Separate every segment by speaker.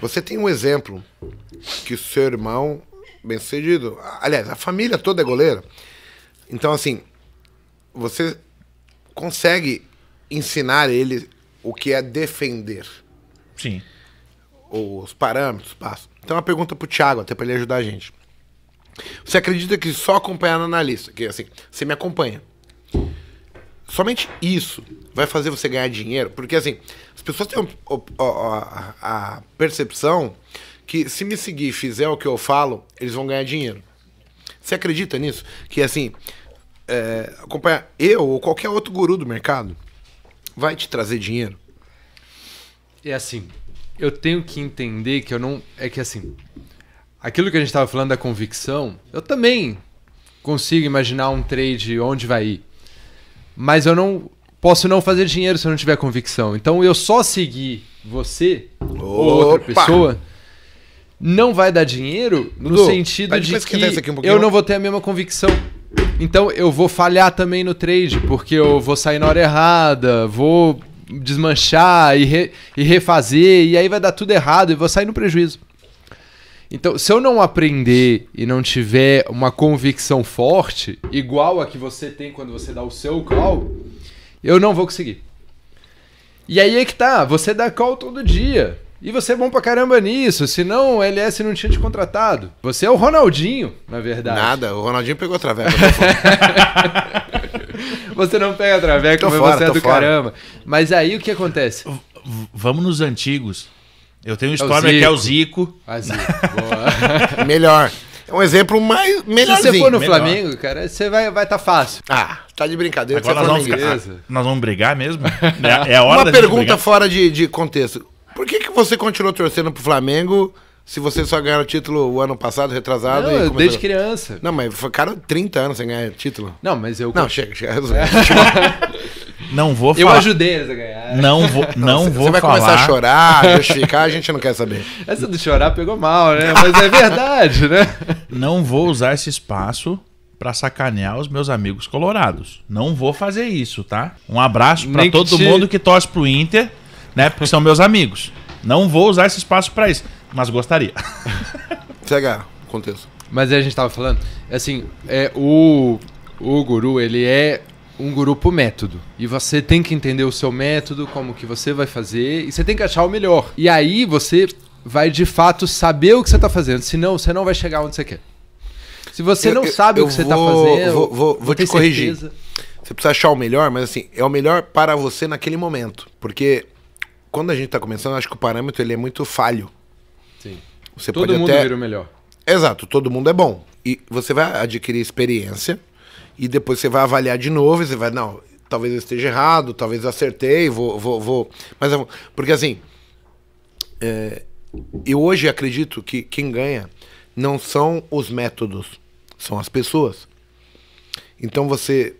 Speaker 1: Você tem um exemplo que o seu irmão, bem sucedido, aliás, a família toda é goleira. Então, assim, você consegue ensinar ele o que é defender. Sim. Os parâmetros, passo. Então, uma pergunta pro Thiago, até para ele ajudar a gente. Você acredita que só acompanhar na analista, que assim, você me acompanha. Somente isso vai fazer você ganhar dinheiro, porque assim, as pessoas têm a, a, a percepção que se me seguir e fizer o que eu falo, eles vão ganhar dinheiro. Você acredita nisso? Que assim, é, acompanhar eu ou qualquer outro guru do mercado vai te trazer dinheiro?
Speaker 2: É assim, eu tenho que entender que eu não. É que assim, aquilo que a gente estava falando da convicção, eu também consigo imaginar um trade onde vai ir mas eu não posso não fazer dinheiro se eu não tiver convicção. Então eu só seguir você Opa. ou outra pessoa não vai dar dinheiro no Dudu, sentido de que, um eu não vou ter a mesma convicção. Então eu vou falhar também no trade, porque eu vou sair na hora errada, vou desmanchar e, re, e refazer, e aí vai dar tudo errado e vou sair no prejuízo. Então, se eu não aprender e não tiver uma convicção forte, igual a que você tem quando você dá o seu call, eu não vou conseguir. E aí é que tá, você dá call todo dia. E você é bom pra caramba nisso, senão o LS não tinha te contratado. Você é o Ronaldinho,
Speaker 1: na verdade. Nada, o Ronaldinho pegou a traveca. você não pega a traveca, mas fora, você é do fora. caramba.
Speaker 2: Mas aí o que acontece? V vamos nos antigos. Eu tenho um Stormer é que é o Zico. A Zico. É boa. melhor. É um exemplo mais melhorzinho. Se você for no melhor. Flamengo, cara, você vai vai tá fácil. Ah, tá de brincadeira. Agora nós vamos, ficar,
Speaker 1: nós vamos brigar mesmo? É, é a hora Uma pergunta fora de, de contexto. Por que, que você continuou torcendo pro Flamengo se você só ganhou o título o ano passado, retrasado? Não, desde criança. Não, mas foi, cara, 30 anos sem ganhar título. Não, mas eu... Não, chega, chega. Não vou falar. Eu ajudei eles a ganhar. Não vou, não você, vou Você vai começar a chorar, a justificar, a gente não quer saber.
Speaker 2: Essa do chorar pegou mal, né? Mas é verdade, né? Não vou usar esse espaço para sacanear os meus amigos colorados. Não vou fazer isso, tá? Um abraço para todo te... mundo que torce pro Inter, né? Porque são meus amigos. Não vou usar esse espaço para isso, mas gostaria. Chega, contexto. Mas a gente tava falando, assim, é, o, o guru, ele é um grupo método. E você tem que entender o seu método, como que você vai fazer, e você tem que achar o melhor. E aí você vai de fato saber o que você está fazendo, senão você não vai chegar onde você quer.
Speaker 1: Se você eu, não eu, sabe eu o que tá vou, você está fazendo, vou, vou, vou te corrigir. Certeza. Você precisa achar o melhor, mas assim, é o melhor para você naquele momento. Porque quando a gente está começando, acho que o parâmetro ele é muito falho.
Speaker 2: Sim. Você todo mundo até... vira o
Speaker 1: melhor. Exato, todo mundo é bom. E você vai adquirir experiência e depois você vai avaliar de novo e você vai, não, talvez eu esteja errado, talvez eu acertei, vou, vou, vou. Mas, porque assim, é, eu hoje acredito que quem ganha não são os métodos, são as pessoas. Então você,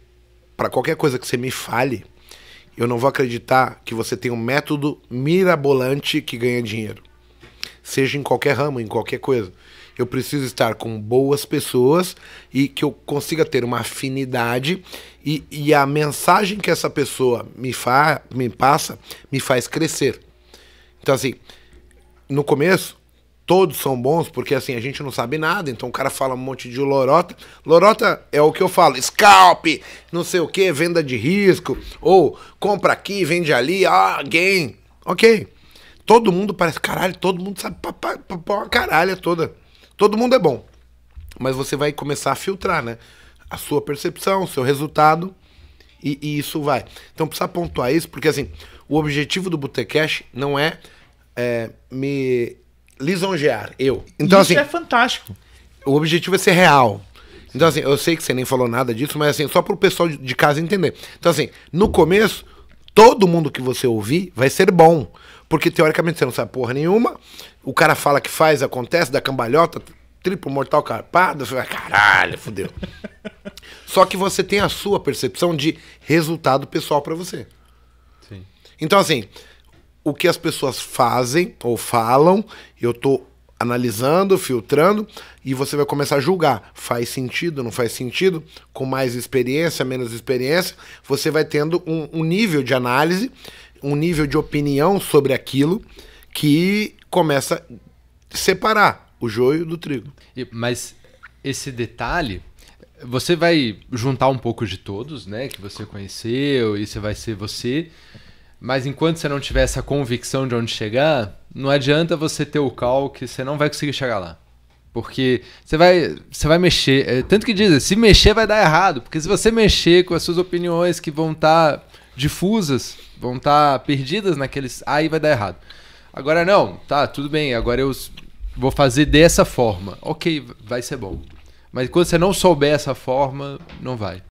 Speaker 1: para qualquer coisa que você me fale, eu não vou acreditar que você tem um método mirabolante que ganha dinheiro seja em qualquer ramo, em qualquer coisa. Eu preciso estar com boas pessoas e que eu consiga ter uma afinidade e, e a mensagem que essa pessoa me, fa me passa me faz crescer. Então, assim, no começo, todos são bons, porque assim, a gente não sabe nada, então o cara fala um monte de lorota. Lorota é o que eu falo, scalp, não sei o que, venda de risco, ou compra aqui, vende ali, ah, gain. Ok. Todo mundo parece caralho, todo mundo sabe papar uma caralha toda. Todo mundo é bom. Mas você vai começar a filtrar, né? A sua percepção, o seu resultado. E, e isso vai. Então precisa pontuar isso, porque assim, o objetivo do Botecash não é, é, me lisonjear, eu. Então, isso assim, é fantástico. O objetivo é ser real. Então, assim, eu sei que você nem falou nada disso, mas assim, só pro pessoal de casa entender. Então, assim, no começo, todo mundo que você ouvir vai ser bom. Porque teoricamente você não sabe porra nenhuma, o cara fala que faz, acontece, dá cambalhota, triplo mortal carpado, você vai, caralho, fudeu. Só que você tem a sua percepção de resultado pessoal para você. Sim. Então, assim, o que as pessoas fazem ou falam, eu tô analisando, filtrando e você vai começar a julgar. Faz sentido, não faz sentido? Com mais experiência, menos experiência, você vai tendo um, um nível de análise, um nível de opinião sobre aquilo que começa a separar o joio do trigo. Mas esse detalhe
Speaker 2: você vai juntar um pouco de todos, né, que você conheceu e você vai ser você. Mas enquanto você não tiver essa convicção de onde chegar, não adianta você ter o que você não vai conseguir chegar lá. Porque você vai, você vai mexer. É, tanto que dizem, se mexer vai dar errado. Porque se você mexer com as suas opiniões que vão estar tá difusas, vão estar tá perdidas naqueles. Aí vai dar errado. Agora não, tá, tudo bem, agora eu vou fazer dessa forma. Ok, vai ser bom. Mas quando você não souber essa forma, não vai.